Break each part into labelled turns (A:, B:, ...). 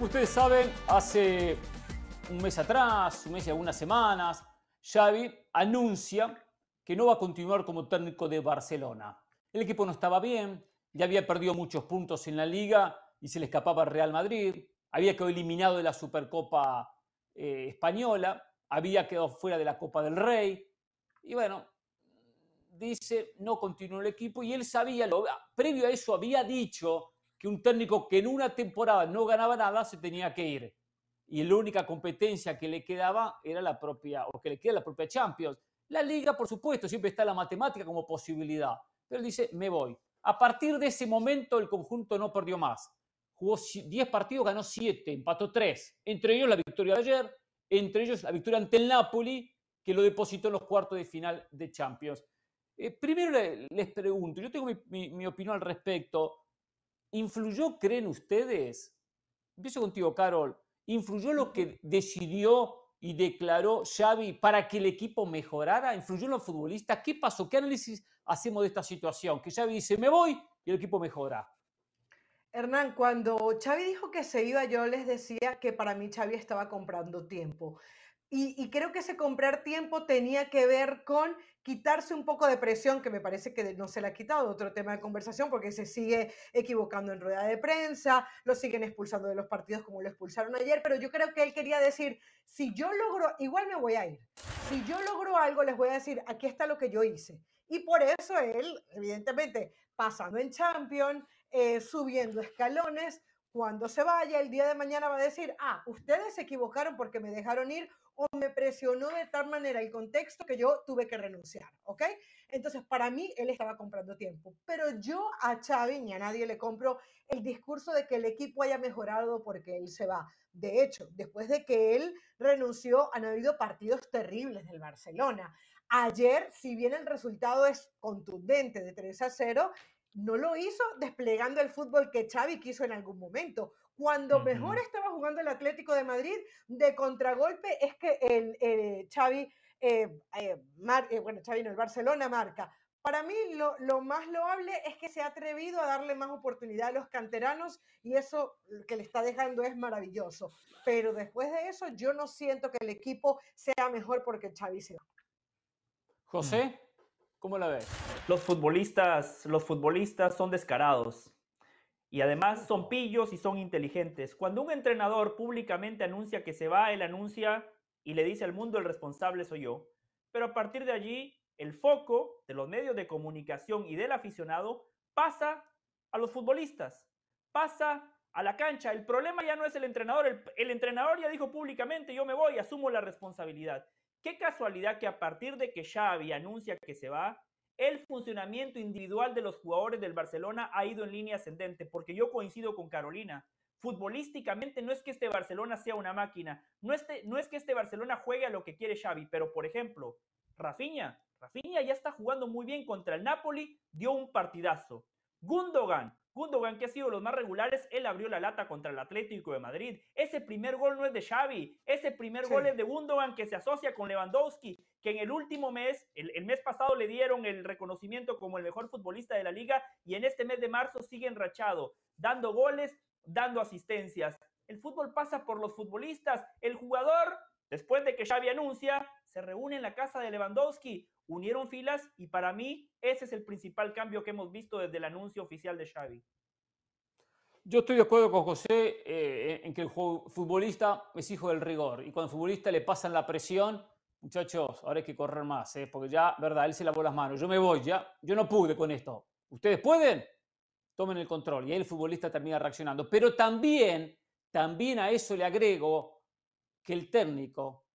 A: como ustedes saben, hace un mes atrás, un mes y algunas semanas, Xavi anuncia que no va a continuar como técnico de Barcelona. El equipo no estaba bien, ya había perdido muchos puntos en la liga y se le escapaba el Real Madrid, había quedado eliminado de la Supercopa eh, Española, había quedado fuera de la Copa del Rey, y bueno, dice, no continuó el equipo, y él sabía, lo, previo a eso había dicho que un técnico que en una temporada no ganaba nada se tenía que ir. Y la única competencia que le quedaba era la propia, o que le queda la propia Champions. La liga, por supuesto, siempre está la matemática como posibilidad. Pero él dice, me voy. A partir de ese momento el conjunto no perdió más. Jugó 10 partidos, ganó 7, empató 3. Entre ellos la victoria de ayer, entre ellos la victoria ante el Napoli, que lo depositó en los cuartos de final de Champions. Eh, primero les pregunto, yo tengo mi opinión al respecto. ¿Influyó, creen ustedes? Empiezo contigo, Carol. ¿Influyó lo que decidió y declaró Xavi para que el equipo mejorara? ¿Influyó los futbolistas? ¿Qué pasó? ¿Qué análisis hacemos de esta situación? Que Xavi dice, me voy y el equipo mejora.
B: Hernán, cuando Xavi dijo que se iba, yo les decía que para mí Xavi estaba comprando tiempo. Y, creo que ese comprar tiempo tenía que ver con quitarse un poco de presión, que me parece que no se le ha quitado, otro tema de conversación, porque se sigue equivocando en rueda de prensa, lo siguen expulsando de los partidos como lo expulsaron ayer, pero yo creo que él quería decir, si yo logro, igual me voy a ir, si yo logro algo, les voy a decir, aquí está lo que yo hice. Y por eso él, evidentemente, pasando en champion, eh, subiendo escalones, cuando se vaya el día de mañana va a decir, ah, ustedes se equivocaron porque me dejaron ir o me presionó de tal manera el contexto que yo tuve que renunciar, ¿ok? Entonces, para mí, él estaba comprando tiempo. Pero yo a Xavi ni a nadie le compro el discurso de que el equipo haya mejorado porque él se va. De hecho, después de que él renunció, han habido partidos terribles del Barcelona. Ayer, si bien el resultado es contundente de 3 a 0, no lo hizo desplegando el fútbol que Xavi quiso en algún momento. Cuando mejor estaba jugando el Atlético de Madrid, de contragolpe es que el, eh, Xavi, eh, eh, bueno, Xavi no, el Barcelona marca. Para mí lo, lo, más loable es que se ha atrevido a darle más oportunidad a los canteranos y eso que le está dejando es maravilloso. Pero después de eso yo no siento que el equipo sea mejor porque Xavi se va.
C: José, ¿cómo la ves? Los futbolistas, los futbolistas son descarados. Y además son pillos y son inteligentes. Cuando un entrenador públicamente anuncia que se va, él anuncia y le dice al mundo el responsable soy yo. Pero a partir de allí, el foco de los medios de comunicación y del aficionado pasa a los futbolistas, pasa a la cancha. El problema ya no es el entrenador, el, entrenador ya dijo públicamente yo me voy, asumo la responsabilidad. Qué casualidad que a partir de que Xavi anuncia que se va, el funcionamiento individual de los jugadores del Barcelona ha ido en línea ascendente, porque yo coincido con Carolina. Futbolísticamente no es que este Barcelona sea una máquina, no, este, no es que este Barcelona juegue a lo que quiere Xavi, pero por ejemplo, Rafinha, Rafinha ya está jugando muy bien contra el Napoli, dio un partidazo. Gundogan, Gundogan, que ha sido los más regulares, él abrió la lata contra el Atlético de Madrid. Ese primer gol no es de Xavi, ese primer gol es de Gundogan que se asocia con Lewandowski que en el último mes, el, mes pasado le dieron el reconocimiento como el mejor futbolista de la liga y en este mes de marzo sigue enrachado, dando goles, dando asistencias. El fútbol pasa por los futbolistas. El jugador, después de que Xavi anuncia, se reúne en la casa de Lewandowski, unieron filas y para mí ese es el principal cambio que hemos visto desde el anuncio oficial de Xavi.
A: Yo estoy de acuerdo con José eh, en que el futbolista es hijo del rigor y cuando el futbolista le pasan la presión, muchachos, ahora hay que correr más, ¿eh? porque ya, verdad, él se lavó las manos, yo me voy, ya, yo no pude con esto. ¿Ustedes pueden? Tomen el control. Y ahí el futbolista termina reaccionando. Pero también, también a eso le agrego que el técnico,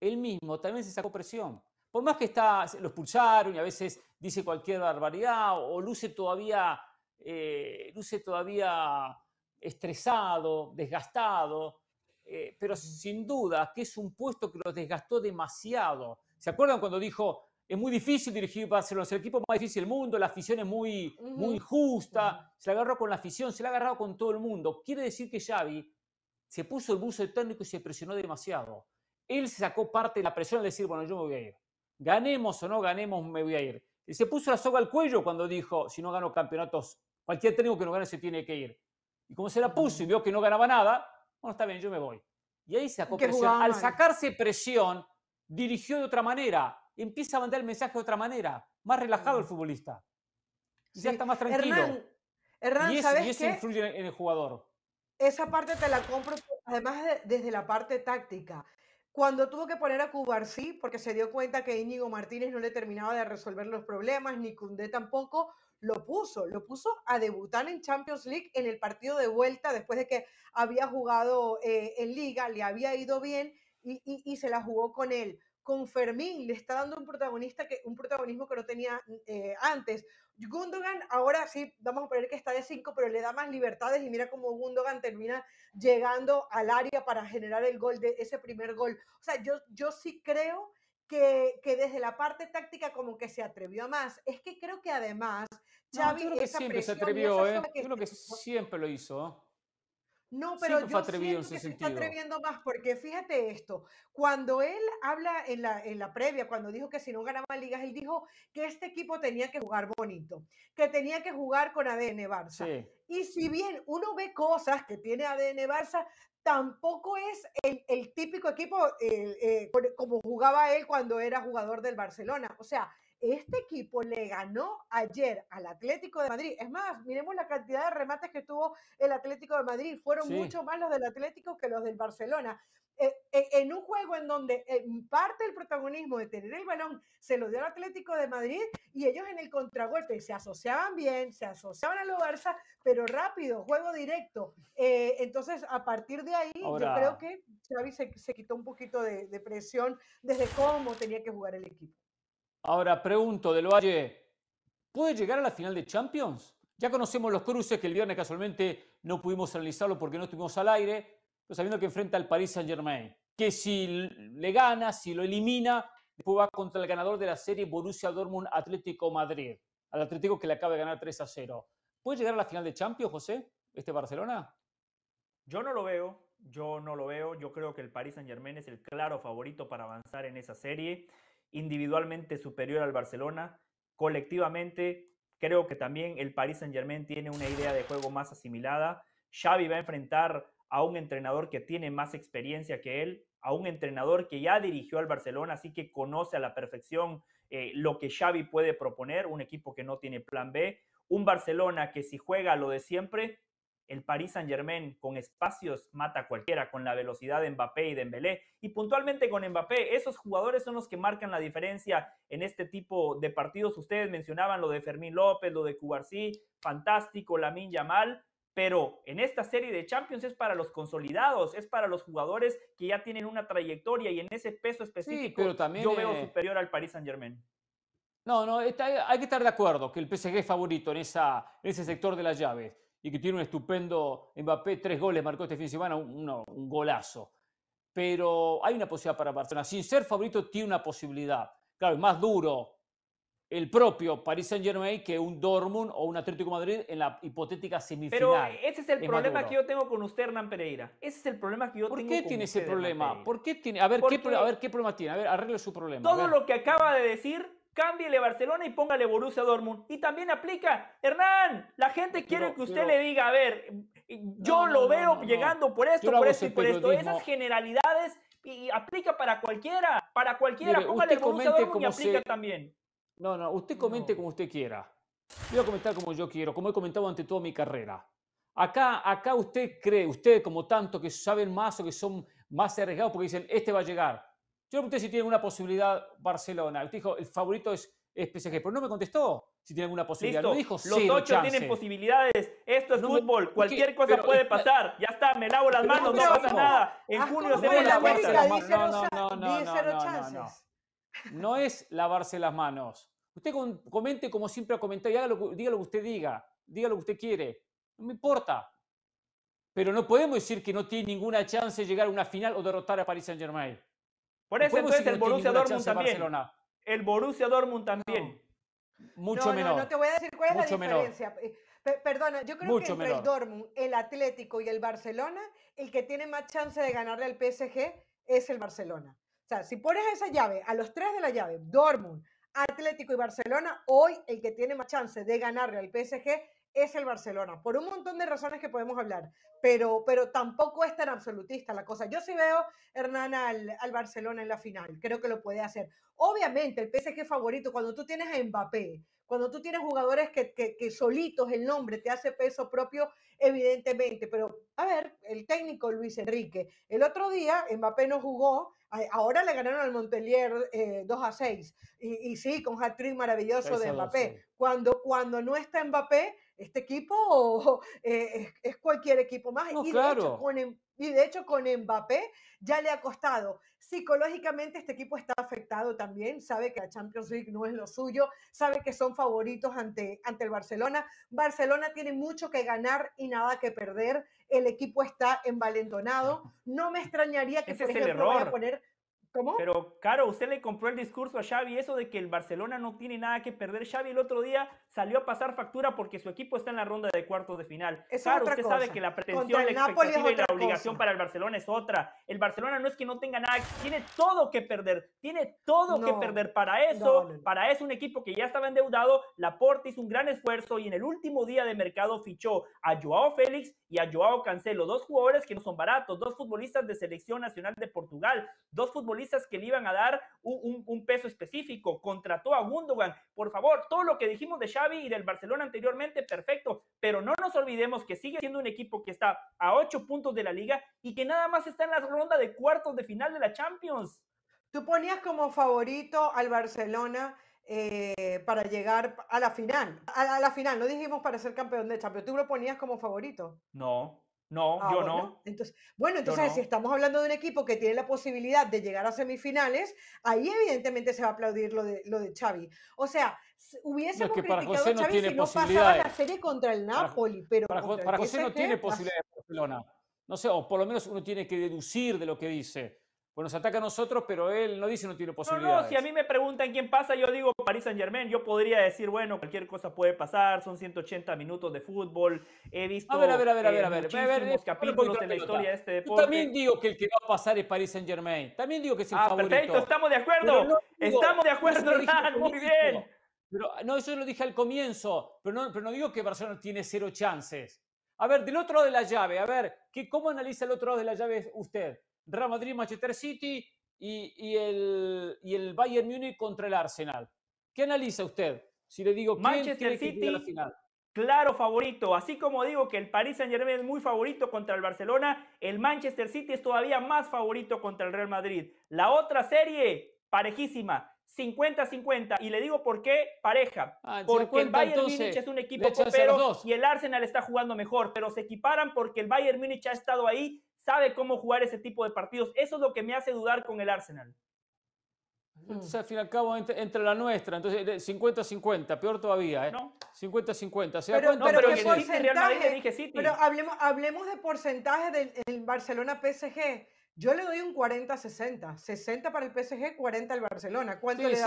A: él mismo, también se sacó presión. Por más que está, lo expulsaron y a veces dice cualquier barbaridad o, luce todavía, eh, luce todavía estresado, desgastado, eh, pero sin duda que es un puesto que lo desgastó demasiado. ¿Se acuerdan cuando dijo, es muy difícil dirigir Barcelona, es el equipo más difícil del mundo, la afición es muy, muy justa, se la agarró con la afición, se la ha agarrado con todo el mundo? Quiere decir que Xavi se puso el buzo técnico y se presionó demasiado. Él se sacó parte de la presión al decir, bueno, yo me voy a ir. Ganemos o no ganemos, me voy a ir. Y se puso la soga al cuello cuando dijo, si no gano campeonatos, cualquier técnico que no gane se tiene que ir. Y como se la puso y vio que no ganaba nada, bueno, está bien, yo me voy. Y ahí se presión. Al sacarse presión, dirigió de otra manera, empieza a mandar el mensaje de otra manera, más relajado el futbolista. Ya está más tranquilo. y, eso influye en el jugador. Esa parte te la
B: compro, además desde la parte táctica. Cuando tuvo que poner a Cubarsí, porque se dio cuenta que Íñigo Martínez no le terminaba de resolver los problemas, ni Cundé tampoco, lo puso, lo puso a debutar en Champions League en el partido de vuelta después de que había jugado eh, en liga, le había ido bien y, se la jugó con él. Con Fermín le está dando un, protagonista que, un protagonismo que no tenía eh, antes. Gundogan ahora sí, vamos a poner que está de 5, pero le da más libertades y mira cómo Gundogan termina llegando al área para generar el gol de ese primer gol. O sea, yo, yo sí creo que, que desde la parte táctica como que se atrevió a más. Es que creo que además no, ¿eh? yo creo que siempre se atrevió, ¿eh? Yo
A: creo que siempre lo hizo.
B: No, pero yo siento que se está atreviendo más, porque fíjate esto, cuando él habla en la, previa, cuando dijo que si no ganaba ligas, él dijo que este equipo tenía que jugar bonito, que tenía que jugar con ADN Barça. Y si bien uno ve cosas que tiene ADN Barça, tampoco es el, típico equipo eh, eh, como jugaba él cuando era jugador del Barcelona. O sea, este equipo le ganó ayer al Atlético de Madrid. Es más, miremos la cantidad de remates que tuvo el Atlético de Madrid. Fueron mucho más los del Atlético que los del Barcelona. Eh, eh, en un juego en donde parte del protagonismo de tener el balón se lo dio al Atlético de Madrid y ellos en el contragolpe se asociaban bien, se asociaban a lo Barça, pero rápido, juego directo. Eh, entonces, a partir de ahí, yo creo que Xavi se, quitó un poquito de presión desde cómo tenía que jugar el equipo.
A: Ahora pregunto, Del Valle, ¿puede llegar a la final de Champions? Ya conocemos los cruces que el viernes casualmente no pudimos analizarlo porque no estuvimos al aire, pero sabiendo que enfrenta al Paris Saint Germain, que si le gana, si lo elimina, después va contra el ganador de la serie Borussia Dortmund Atlético Madrid, al Atlético que le acaba de ganar 3 a 0. ¿Puede llegar a la final de Champions, José, este Barcelona?
C: Yo no lo veo, yo no lo veo, yo creo que el Paris Saint Germain es el claro favorito para avanzar en esa serie individualmente superior al Barcelona. Colectivamente, creo que también el Paris Saint-Germain tiene una idea de juego más asimilada. Xavi va a enfrentar a un entrenador que tiene más experiencia que él, a un entrenador que ya dirigió al Barcelona, así que conoce a la perfección eh, lo que Xavi puede proponer, un equipo que no tiene plan B, un Barcelona que si juega lo de siempre, el Paris Saint-Germain con espacios mata a cualquiera, con la velocidad de Mbappé y Dembélé. Y puntualmente con Mbappé, esos jugadores son los que marcan la diferencia en este tipo de partidos. Ustedes mencionaban lo de Fermín López, lo de Cubarsí, fantástico, Lamin Yamal. Pero en esta serie de Champions es para los consolidados, es para los jugadores que ya tienen una trayectoria y en ese peso específico yo veo eh, superior al Paris Saint-Germain.
A: No, no, hay que estar de acuerdo que el PSG es favorito en ese sector de las llaves y que tiene un estupendo Mbappé, tres goles marcó este fin de semana, un, golazo. Pero hay una posibilidad para Barcelona. Sin ser favorito, tiene una posibilidad. Claro, es más duro el propio Paris Saint-Germain que un Dortmund o un Atlético de Madrid en la hipotética semifinal. Pero ese es el problema que yo tengo con usted, Hernán Pereira.
C: Ese es el problema que yo tengo con usted. ¿Por qué tiene ese problema?
A: ¿Por qué tiene? A ver, qué, a ver, ¿qué problema tiene? A ver, arregle su problema. Todo
C: lo que acaba de decir cámbiele Barcelona y póngale Borussia Dortmund. Y también aplica, Hernán, la gente quiere que usted le diga, a ver, yo lo veo llegando por esto, por esto y por esto. Esas generalidades y, aplica para cualquiera, para cualquiera. póngale Borussia Dortmund y aplica
A: también. No, no, usted comente como usted quiera. Voy a comentar como yo quiero, como he comentado ante toda mi carrera. Acá, acá usted cree, usted como tanto que saben más o que son más arriesgados porque dicen, este va a llegar. Yo le si tiene alguna posibilidad Barcelona. Usted dijo, el favorito es, es PSG, pero no me contestó si tiene alguna posibilidad. No dijo Los ocho tienen posibilidades. Esto es fútbol. Cualquier cosa puede eh, pasar. Ya está, me lavo las manos,
C: no,
B: pasa nada. En junio se la América, dice no, no, no, no,
A: no, es lavarse las manos. Usted comente como siempre ha comentado y haga diga lo que usted diga. Diga lo que usted quiere. No me importa. Pero no podemos decir que no tiene ninguna chance de llegar a una final o derrotar a Paris Saint-Germain. Por eso es el Borussia Dortmund también. El Borussia Dortmund también. Mucho no, No, te
B: voy a decir cuál es la diferencia. Eh, perdona, yo creo que entre el Dortmund, el Atlético y el Barcelona, el que tiene más chance de ganarle al PSG es el Barcelona. O sea, si pones esa llave, a los tres de la llave, Dortmund, Atlético y Barcelona, hoy el que tiene más chance de ganarle al PSG es el Barcelona, por un montón de razones que podemos hablar, pero, pero tampoco es tan absolutista la cosa. Yo sí veo Hernán al, Barcelona en la final, creo que lo puede hacer. Obviamente, el PSG es favorito cuando tú tienes a Mbappé, cuando tú tienes jugadores que, solitos el nombre te hace peso propio, evidentemente, pero a ver, el técnico Luis Enrique, el otro día Mbappé no jugó, ahora le ganaron al Montelier 2 eh, a 6, y, sí, con hat-trick maravilloso de Mbappé. Cuando, cuando no está Mbappé, este equipo eh, es, cualquier equipo más. y, de hecho, con, em, de hecho con Mbappé ya le ha costado. Psicológicamente este equipo está afectado también, sabe que la Champions League no es lo suyo, sabe que son favoritos ante, ante el Barcelona. Barcelona tiene mucho que ganar y nada que perder. El equipo está envalentonado. No me extrañaría que, se por ejemplo, a poner
C: pero, Caro, usted le compró el discurso a Xavi, eso de que el Barcelona no tiene nada que perder. Xavi el otro día salió a pasar factura porque su equipo está en la ronda de cuartos de final. Es claro, usted sabe que la pretensión, la expectativa y la obligación para el Barcelona es otra. El Barcelona no es que no tenga nada, tiene todo que perder, tiene todo que perder. Para eso, para eso un equipo que ya estaba endeudado, Laporte hizo un gran esfuerzo y en el último día de mercado fichó a Joao Félix y a Joao Cancelo, dos jugadores que no son baratos, dos futbolistas de selección nacional de Portugal, dos futbolistas que le iban a dar un, peso específico, contrató a Gundogan, por favor, todo lo que dijimos de Xavi y del Barcelona anteriormente, perfecto, pero no nos olvidemos que sigue siendo un equipo que está a ocho puntos de la liga y que nada más está en la ronda de cuartos de final de la Champions. Tú ponías como favorito
B: al Barcelona eh, para llegar a la final. A, la final, no dijimos para ser campeón de Champions. ¿Tú lo ponías como favorito?
C: No. No, ah, yo no.
B: Entonces, bueno, entonces si estamos hablando de un equipo que tiene la posibilidad de llegar a semifinales, ahí evidentemente se va a aplaudir lo de, lo de Xavi. O sea, hubiésemos para criticado José si no pasaba la serie contra el Napoli, para, pero para, José no tiene ah. posibilidad
A: de Barcelona. No sé, o por lo menos uno tiene que deducir de lo que dice. Bueno, pues nos ataca a nosotros, pero él no dice no tiene posibilidades. No, no, si a mí
C: me preguntan quién pasa, yo digo París Saint Germain. Yo podría decir, bueno, cualquier cosa puede pasar, son 180
A: minutos de fútbol. He visto a ver, a ver, a ver, a ver, a capítulos en la historia de este
C: deporte. Yo también
A: digo que el que va a pasar es París Saint Germain. También digo que es el ah, Perfecto, estamos de acuerdo. estamos de acuerdo, Hernán, muy bien. Pero, no, eso lo dije al comienzo, pero no, pero no digo que Barcelona tiene cero chances. A ver, del otro lado de la llave, a ver, ¿qué, ¿cómo analiza el otro lado de la llave usted? Real Madrid, Manchester City y, el, Bayern Múnich contra el Arsenal. ¿Qué analiza usted? Si le digo, ¿quién Manchester City, que la final?
C: claro favorito. Así como digo que el Paris Saint Germain es muy favorito contra el Barcelona, el Manchester City es todavía más favorito contra el Real Madrid. La otra serie, parejísima. 50-50 y le digo por qué pareja, ah, porque el Bayern Múnich es un equipo copero y el Arsenal está jugando mejor, pero se equiparan porque el Bayern Múnich ha estado ahí sabe cómo jugar ese tipo de partidos. Eso es lo que me hace dudar con el Arsenal.
A: Entonces, al fin y al cabo, entre, la nuestra, entonces 50-50, peor todavía, ¿eh? 50-50. pero, pero, no, dije Pero
B: hablemos, de porcentaje del, Barcelona-PSG. Yo le doy un 40-60. 60 para el PSG, 40 al Barcelona. ¿Cuánto le da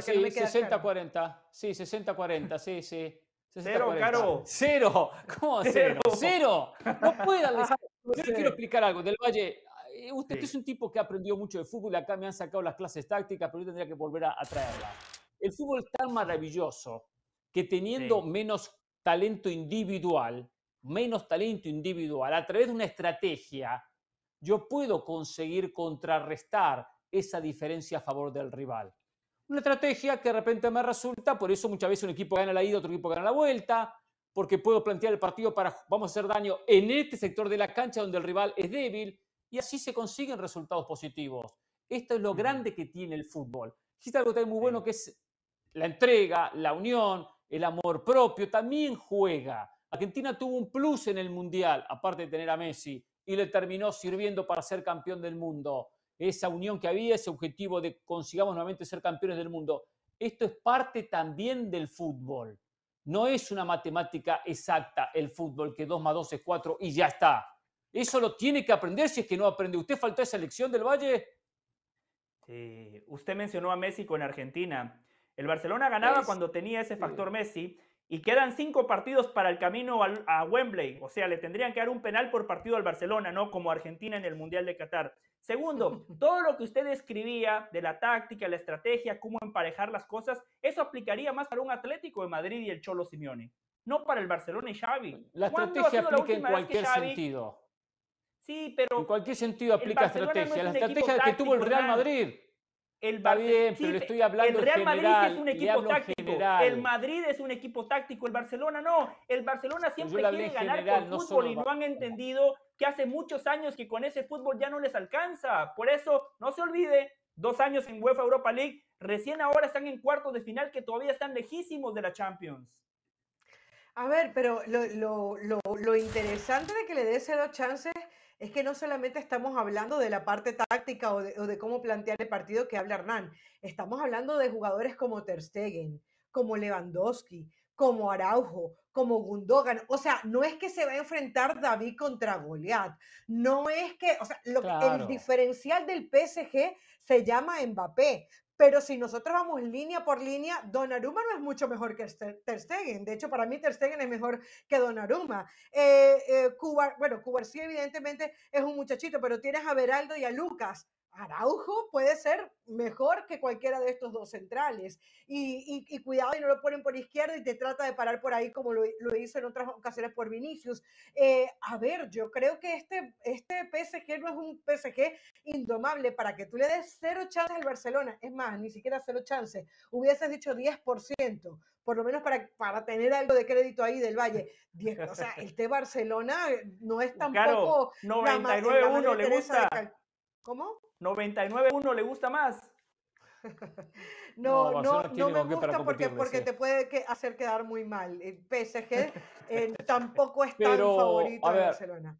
B: sí, me sí,
A: 60-40. Sí, 60-40, sí, sí. 60, cero, 40. Caro. Cero. ¿Cómo cero? Cero. No puedo decir Yo quiero explicar algo. Del Valle, eh, usted es un tipo que ha aprendió mucho de fútbol. Acá me han sacado las clases tácticas, pero yo tendría que volver a, traerlas. El fútbol es tan maravilloso que teniendo menos talento individual, menos talento individual, a través de una estrategia, yo puedo conseguir contrarrestar esa diferencia a favor del rival. Una estrategia que de repente me resulta, por eso muchas veces un equipo gana la ida, otro equipo gana la vuelta, porque puedo plantear el partido para vamos a hacer daño en este sector de la cancha donde el rival es débil y así se consiguen resultados positivos. Esto es lo grande que tiene el fútbol. Existe algo también muy bueno que es la entrega, la unión, el amor propio, también juega. Argentina tuvo un plus en el Mundial, aparte de tener a Messi, y le terminó sirviendo para ser campeón del mundo. Esa unión que había, ese objetivo de consigamos nuevamente ser campeones del mundo. Esto es parte también del fútbol. No es una matemática exacta el fútbol, que 2 más 2 es 4 y ya está. Eso lo tiene que aprender si es que no aprende. ¿Usted faltó esa lección del Valle? usted mencionó a Messi
C: con Argentina. El Barcelona ganaba cuando tenía ese factor Messi y quedan cinco partidos para el camino a Wembley. O sea, le tendrían que dar un penal por partido al Barcelona, ¿no? Como Argentina en el Mundial de Qatar. Segundo, todo lo que usted escribía de la táctica, la estrategia, cómo emparejar las cosas, eso aplicaría más para un Atlético de Madrid y el Cholo Simeone. No para el Barcelona y Xavi. La estrategia aplica en cualquier sentido. Sí, pero. En
A: cualquier sentido aplica estrategia. la estrategia que tuvo el Real Madrid. El Real Madrid es un equipo táctico. El
C: Madrid es un equipo táctico. El Barcelona no. El Barcelona siempre quiere ganar con fútbol y no han entendido que hace muchos años que con ese fútbol ya no les alcanza. Por eso, no se olvide, dos años en UEFA Europa League. Recién ahora están en cuartos de final que todavía están lejísimos de la Champions.
B: A ver, pero lo, interesante de que le ese dos chances es que no solamente estamos hablando de la parte táctica o de, cómo plantear el partido que habla Hernán, estamos hablando de jugadores como Ter Stegen, como Lewandowski, como Araujo, como Gundogan. O sea, no es que se va a enfrentar David contra Goliath, No es que, o sea, el diferencial del PSG se llama Mbappé. Pero si nosotros vamos línea por línea, Donnarumma no es mucho mejor que Ter Stegen. De hecho, para mí Ter Stegen es mejor que Donnarumma. Eh, eh bueno, Cuba sí, evidentemente es un muchachito, pero tienes a Beraldo y a Lucas Araujo puede ser mejor que cualquiera de estos dos centrales. Y, cuidado, y no lo ponen por izquierda y te trata de parar por ahí como lo, lo hizo en otras ocasiones por Vinicius. Eh, a ver, yo creo que este, este PSG no es un PSG indomable para que tú le des cero chances al Barcelona. Es más, ni siquiera cero chances. Hubieses dicho 10%, por lo menos para, para tener algo de crédito ahí del Valle. 10, o sea, este Barcelona no es tampoco... Claro, 99-1 le gusta ¿Cómo?
C: 99.1 le gusta más.
B: no, no, no, me gusta porque, te puede hacer quedar muy mal. El eh, PSG eh, tampoco es tan favorito de Barcelona.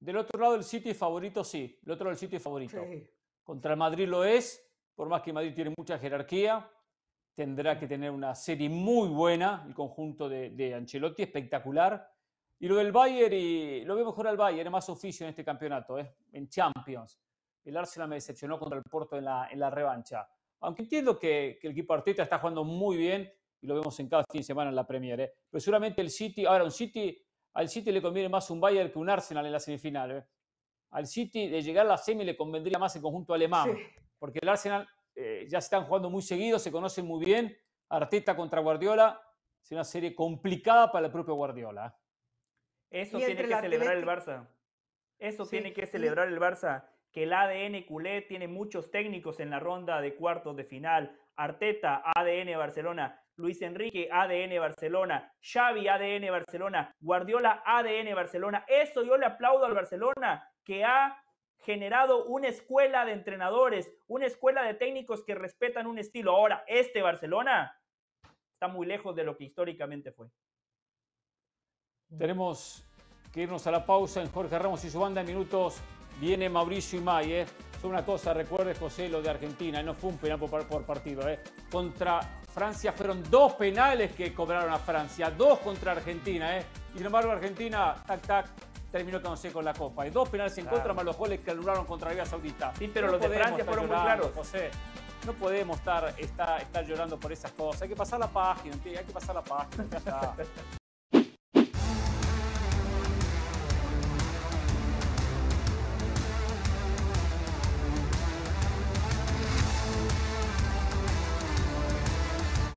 A: Del otro lado, el City favorito sí. El otro lado, el City favorito. Sí. Contra el Madrid lo es, por más que Madrid tiene mucha jerarquía. Tendrá que tener una serie muy buena, el conjunto de, de Ancelotti, espectacular. Y lo del Bayern, y lo veo mejor al Bayern, es más oficio en este campeonato, es ¿eh? en Champions el Arsenal me decepcionó contra el Porto en la, revancha. Aunque entiendo que, el equipo Arteta está jugando muy bien y lo vemos en cada fin de semana en la Premier. ¿eh? Pero seguramente el City, ahora un City, al City le conviene más un Bayern que un Arsenal en la semifinal. ¿eh? Al City de llegar a la semi le convendría más el conjunto alemán, porque el Arsenal eh, ya se están jugando muy seguido, se conocen muy bien. Arteta contra Guardiola, es una serie complicada para el propio Guardiola.
C: Eso tiene que celebrar el Barça. Eso tiene que celebrar el Barça que el ADN culé tiene muchos técnicos en la ronda de cuartos de final. Arteta, ADN Barcelona. Luis Enrique, ADN Barcelona. Xavi, ADN Barcelona. Guardiola, ADN Barcelona. Eso yo le aplaudo al Barcelona, que ha generado una escuela de entrenadores, una escuela de técnicos que respetan un estilo. Ahora, este Barcelona está muy lejos de lo que históricamente fue.
A: Tenemos que irnos a la pausa en Jorge Ramos y su banda en minutos Viene Mauricio Imay, ¿eh? una cosa, recuerde José, lo de Argentina, no fue un penal por, partido. ¿eh? Contra Francia fueron dos penales que cobraron a Francia, dos contra Argentina. ¿eh? Y sin embargo Argentina, tac, tac, terminó quedándose con la Copa. Y dos penales en contra, más los goles que anularon contra Arabia Saudita. Sí, pero los de Francia fueron muy claros. José, no podemos estar, llorando por esas cosas. Hay que pasar la página, hay que pasar la página.